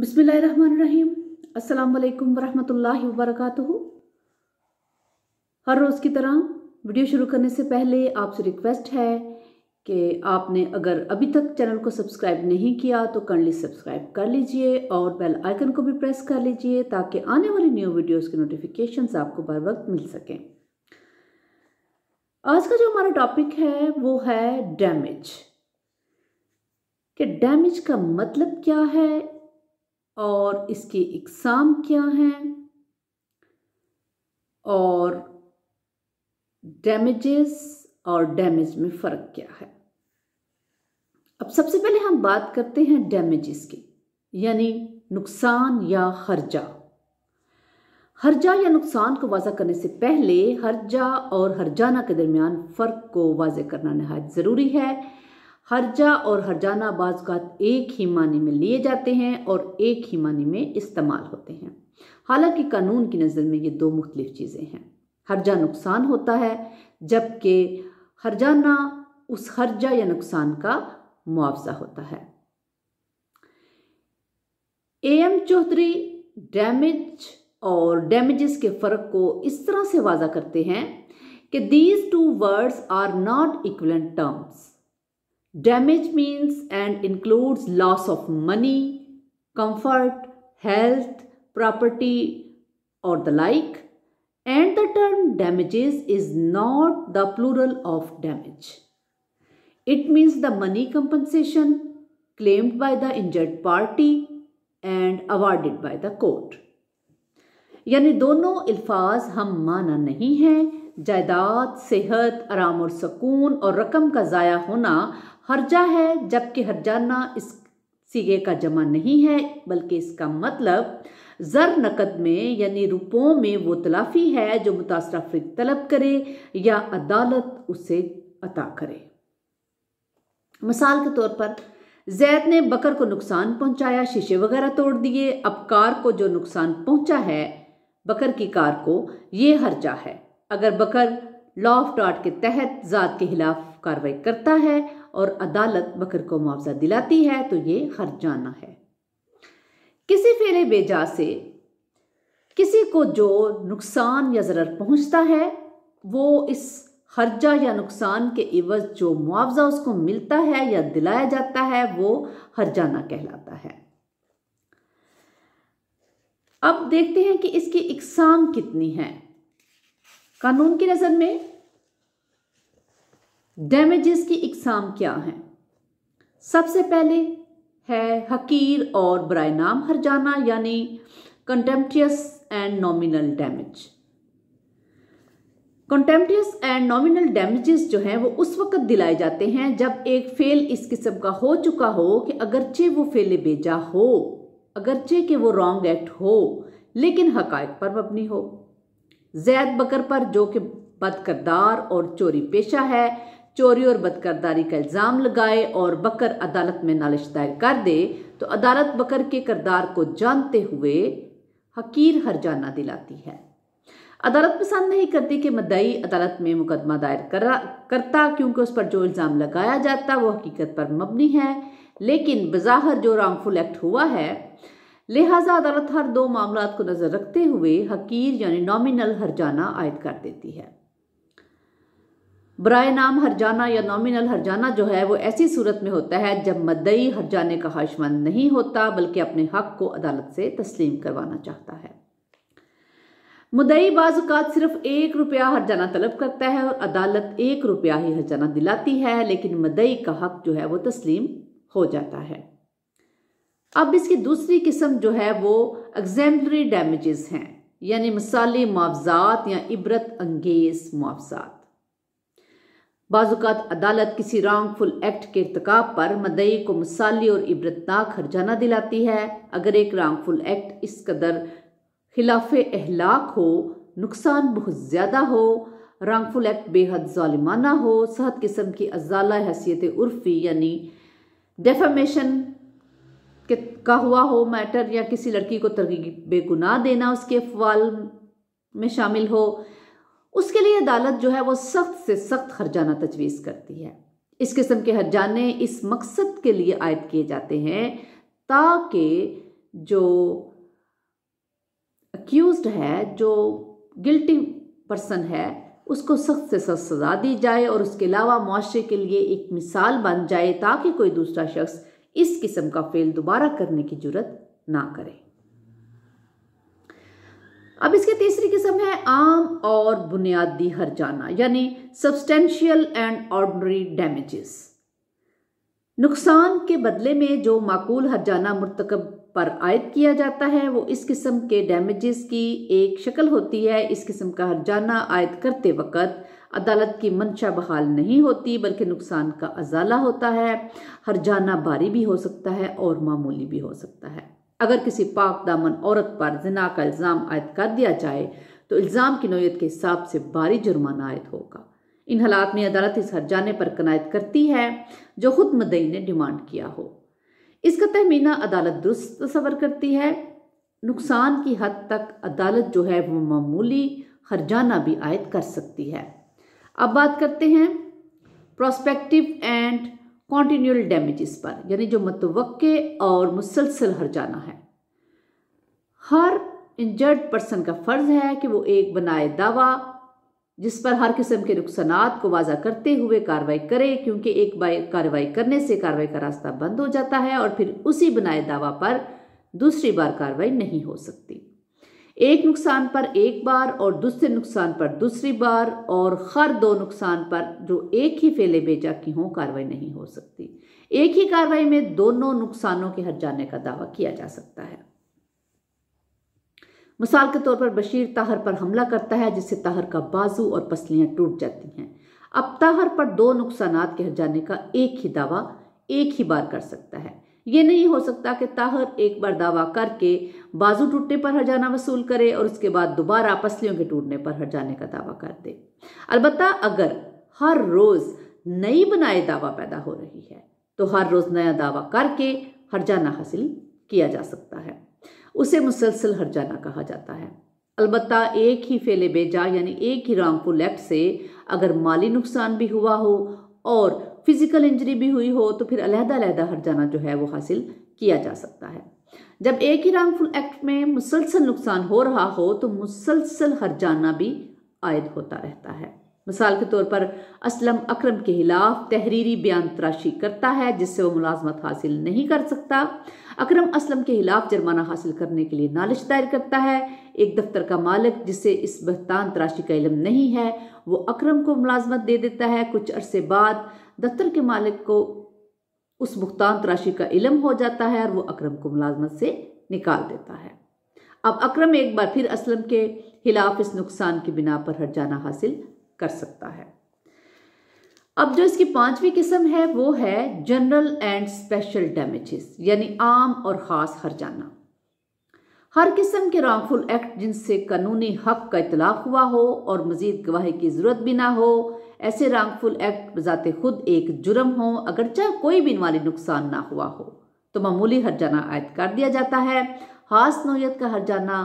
बिसमीम अल्लाम वरहमल वरक हर रोज़ की तरह वीडियो शुरू करने से पहले आपसे रिक्वेस्ट है कि आपने अगर अभी तक चैनल को सब्सक्राइब नहीं किया तो कर्नली सब्सक्राइब कर लीजिए और बेल आइकन को भी प्रेस कर लीजिए ताकि आने वाली न्यू वीडियोस की नोटिफिकेशन आपको बर वक्त मिल सकें आज का जो हमारा टॉपिक है वो है डैमेज कि डैमेज का मतलब क्या है और इसके एग्ज़ाम क्या हैं और डैमेजेस और डैमेज में फ़र्क क्या है अब सबसे पहले हम बात करते हैं डैमेजेस की यानी नुकसान या हर्जा हर्जा या नुकसान को वाजा करने से पहले हर्जा और हर्जाना के दरमियान फ़र्क को वाजे करना नहायत ज़रूरी है हर्जा और हर्जाना बाजगात एक ही मानी में लिए जाते हैं और एक ही माने में इस्तेमाल होते हैं हालांकि कानून की नज़र में ये दो मुख्तलिफ चीज़ें हैं हर्जा नुकसान होता है जबकि हर्जाना उस हर्जा या नुकसान का मुआवजा होता है ए एम चौधरी डैमेज और डैमेजेस के फ़र्क को इस तरह से वाजा करते हैं कि these two words are not equivalent terms Damage means and includes loss of money, comfort, health, property or the like. And the term damages is not the plural of damage. It means the money compensation claimed by the injured party and awarded by the court. यानी दोनों अल्फाज हम माना नहीं हैं जायदाद सेहत आराम और सुकून और रकम का ज़ाया होना हर्जा है जबकि हर्जाना इस सीगे का जमा नहीं है बल्कि इसका मतलब ज़र नकद में यानी रुपयों में वो तलाफ़ी है जो मुतासर अफरीद तलब करे या अदालत उसे अता करे मिसाल के तौर पर जैद ने बकर को नुकसान पहुंचाया शीशे वगैरह तोड़ दिए अब कार को जो नुकसान पहुंचा है बकर की कार को ये हर्जा है अगर बकर लॉ ऑफ डॉट के तहत ज़ात के खिलाफ कार्रवाई करता है और अदालत बकर को मुआवजा दिलाती है तो ये जाना है किसी फेले बेजा से किसी को जो नुकसान या ज़रर पहुंचता है वो इस हर्जा या नुकसान के इवज जो मुआवजा उसको मिलता है या दिलाया जाता है वो हर्जाना कहलाता है अब देखते हैं कि इसकी इकसाम कितनी है कानून की नज़र में डैमेजेस की इकसाम क्या है सबसे पहले है हकीर और बरए नाम हर जाना यानी contemptuous and nominal damage contemptuous and nominal damages जो हैं वो उस वक्त दिलाए जाते हैं जब एक फेल इस किस्म का हो चुका हो कि अगरचे वो फेले बेजा हो अगरचे के वो रॉन्ग एक्ट हो लेकिन हकायक पर मबनी हो जैद बकर पर जो कि बदकरदार और चोरी पेशा है चोरी और बदकरदारी का इल्ज़ाम लगाए और बकर अदालत में नालिश दायर कर दे तो अदालत बकर के करदार को जानते हुए हकीर हरजाना दिलाती है अदालत पसंद नहीं करती कि मदई अदालत में मुकदमा दायर करा करता क्योंकि उस पर जो इल्ज़ाम लगाया जाता वो हकीकत पर मबनी है लेकिन बज़ाहर जो रॉन्गफुल एक्ट हुआ है लिहाजा अदालत हर दो मामला को नज़र रखते हुए हकीर यानी नॉमिनल हरजाना आयद कर देती है बरए नाम हरजाना या नॉमिनल हरजाना जो है वो ऐसी सूरत में होता है जब मदई हरजाने का ख्वाहिशमंद नहीं होता बल्कि अपने हक को अदालत से तस्लीम करवाना चाहता है मुदई बाजुकात सिर्फ एक रुपया हरजाना तलब करता है और अदालत एक रुपया ही हरजाना दिलाती है लेकिन मदई का हक जो है वो तस्लीम हो जाता है अब इसकी दूसरी किस्म जो है वो एग्जाम्पलरी डैमेजेस हैं यानी मसाले मुआवजात या इबरत अंगेज मुआवजात बाजुकात अदालत किसी रॉन्गफुल एक्ट के इरतकाब पर मदई को मसाले और इबरतनाक हरजाना दिलाती है अगर एक रॉन्गफुल एक्ट इस कदर खिलाफ अहलाक हो नुकसान बहुत ज़्यादा हो रॉन्गफुल एक्ट बेहद ालिमाना हो सहत किस्म की अजाला हैसियत उर्फी यानी डेफामेशन का हुआ हो मैटर या किसी लड़की को बेगुनाह देना उसके अफवाल में शामिल हो उसके लिए अदालत जो है वो सख्त से सख्त हरजाना तजवीज़ करती है इस किस्म के हरजाने इस मकसद के लिए आयद किए जाते हैं ताकि जो अक्यूज है जो गिल्टी पर्सन है उसको सख्त से सख्त सज़ा दी जाए और उसके अलावा मुआरे के लिए एक मिसाल बन जाए ताकि कोई दूसरा शख्स इस किस्म का फेल दोबारा करने की जरूरत ना करें अब इसके तीसरी किस्म है आम और बुनियादी हरजाना यानी सब्सटेंशियल एंड ऑर्डनरी डैमेजेस नुकसान के बदले में जो माकूल हरजाना मुरतकब पर आयद किया जाता है वो इस किस्म के डैमेजेस की एक शक्ल होती है इस किस्म का हरजाना आयद करते वक़्त अदालत की मंशा बहाल नहीं होती बल्कि नुकसान का अजाला होता है हरजाना भारी भी हो सकता है और मामूली भी हो सकता है अगर किसी पाक दामन औरत पर जना का इल्ज़ाम आयद कर दिया जाए तो इल्ज़ाम की नोयत के हिसाब से भारी जुर्माना आयद होगा इन हालात में अदालत इस हरजाने पर कनायत करती है जो खुद मदई ने डिमांड किया हो इसका तहमीना अदालत दुरुस्त तस्वर करती है नुकसान की हद तक अदालत जो है वो मामूली हरजाना भी आयद कर सकती है अब बात करते हैं प्रोस्पेक्टिव एंड कॉन्टीन्यूल डैमेजेस पर यानी जो मतव और मुसलसल हरजाना है हर इंजर्ड पर्सन का फ़र्ज़ है कि वो एक बनाए दावा जिस पर हर किस्म के नुकसान को वाजा करते हुए कार्रवाई करें क्योंकि एक कार्रवाई करने से कार्रवाई का रास्ता बंद हो जाता है और फिर उसी बनाए दावा पर दूसरी बार कार्रवाई नहीं हो सकती एक नुकसान पर एक बार और दूसरे नुकसान पर दूसरी बार और हर दो नुकसान पर जो एक ही फेले बेजा की हों कार्रवाई नहीं हो सकती एक ही कार्रवाई में दोनों नुकसानों के हट जाने का दावा किया जा सकता है मिसाल के तौर पर बशीर ताहर पर हमला करता है जिससे ताहर का बाजू और पसलियां टूट जाती हैं अब ताहर पर दो नुकसान कह जाने का एक ही दावा एक ही बार कर सकता है ये नहीं हो सकता कि ताहर एक बार दावा करके बाजू टूटने पर हरजाना वसूल करे और उसके बाद दोबारा पसलियों के टूटने पर हरजाने का दावा कर दे अलबत् अगर हर रोज नई बनाए दावा पैदा हो रही है तो हर रोज नया दावा करके हरजाना हासिल किया जा सकता है उसे मुसलसल हर्जाना कहा जाता है अलबत् एक ही फेले बेजा यानी एक ही को लेफ्ट से अगर माली नुकसान भी हुआ हो और फिज़िकल इंजरी भी हुई हो तो फिर अलहदा अलहदा हर्जाना जो है वो हासिल किया जा सकता है जब एक ही फुल एक्ट में मुसलसल नुकसान हो रहा हो तो मुसलसल हर जाना भी आयद होता रहता है मिसाल के तौर पर असलम अक्रम के खिलाफ तहरीरी बयान तराशी करता है जिससे वो मुलाजमत हासिल नहीं कर सकता अक्रम असलम के खिलाफ जुर्माना हासिल करने के लिए नालिश दायर करता है एक दफ्तर का मालिक जिसे इस बहतान तराशी का इलम नहीं है वो अक्रम को मुलाजमत दे देता है कुछ अरसे बाद दफ्तर के मालिक को उस भुगतान तराशी का इलम हो जाता है और वो अक्रम को मुलाजमत से निकाल देता है अब अक्रम एक बार फिर असलम के खिलाफ इस नुकसान की बिना पर हर जाना हासिल कर सकता है अब जो इसकी पांचवी किस्म है वो है जनरल एंड स्पेशल डैमेजेस यानी आम और ख़ास हरजाना हर किस्म के रॉन्गफुल एक्ट जिनसे कानूनी हक का इतलाफ हुआ हो और मजीद गवाही की ज़रूरत भी ना हो ऐसे रॉन्गफुल एक्ट बजाते खुद एक जुर्म हो अगर चाहे कोई भी इनवाली नुकसान ना हुआ हो तो मामूली हरजाना आयद कर दिया जाता है खास नोयत का हरजाना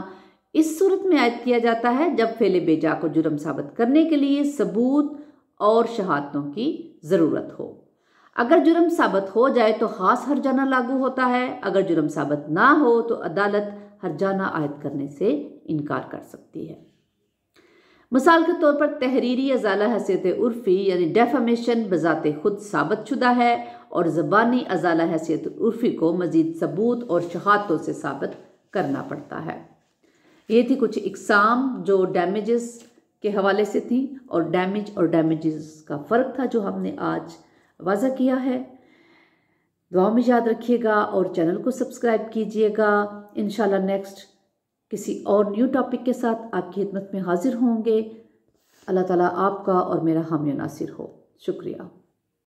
इस सूरत में आयद किया जाता है जब फेले बेजा को जुर्म साबित करने के लिए सबूत और शहादतों की ज़रूरत हो अगर जुर्म साबित हो जाए तो खास हरजाना लागू होता है अगर जुर्म साबित ना हो तो अदालत हरजाना आयद करने से इनकार कर सकती है मिसाल के तौर पर तहरीरी अजाला हैसियत उर्फ़ी यानी डेफामेशन बज़ात खुद साबित शुदा है और ज़बानी अजाला हैसियत उर्फ़ी को मज़ीद सबूत और शहादतों से साबित करना पड़ता है ये थी कुछ इकसाम जो डैमेजेस के हवाले से थी और डैमेज और डैमेजेस का फ़र्क था जो हमने आज वाजा किया है दुआ में याद रखिएगा और चैनल को सब्सक्राइब कीजिएगा इन नेक्स्ट किसी और न्यू टॉपिक के साथ आपकी खिदमत में हाजिर होंगे अल्लाह ताला आपका और मेरा हामी नासिर हो शुक्रिया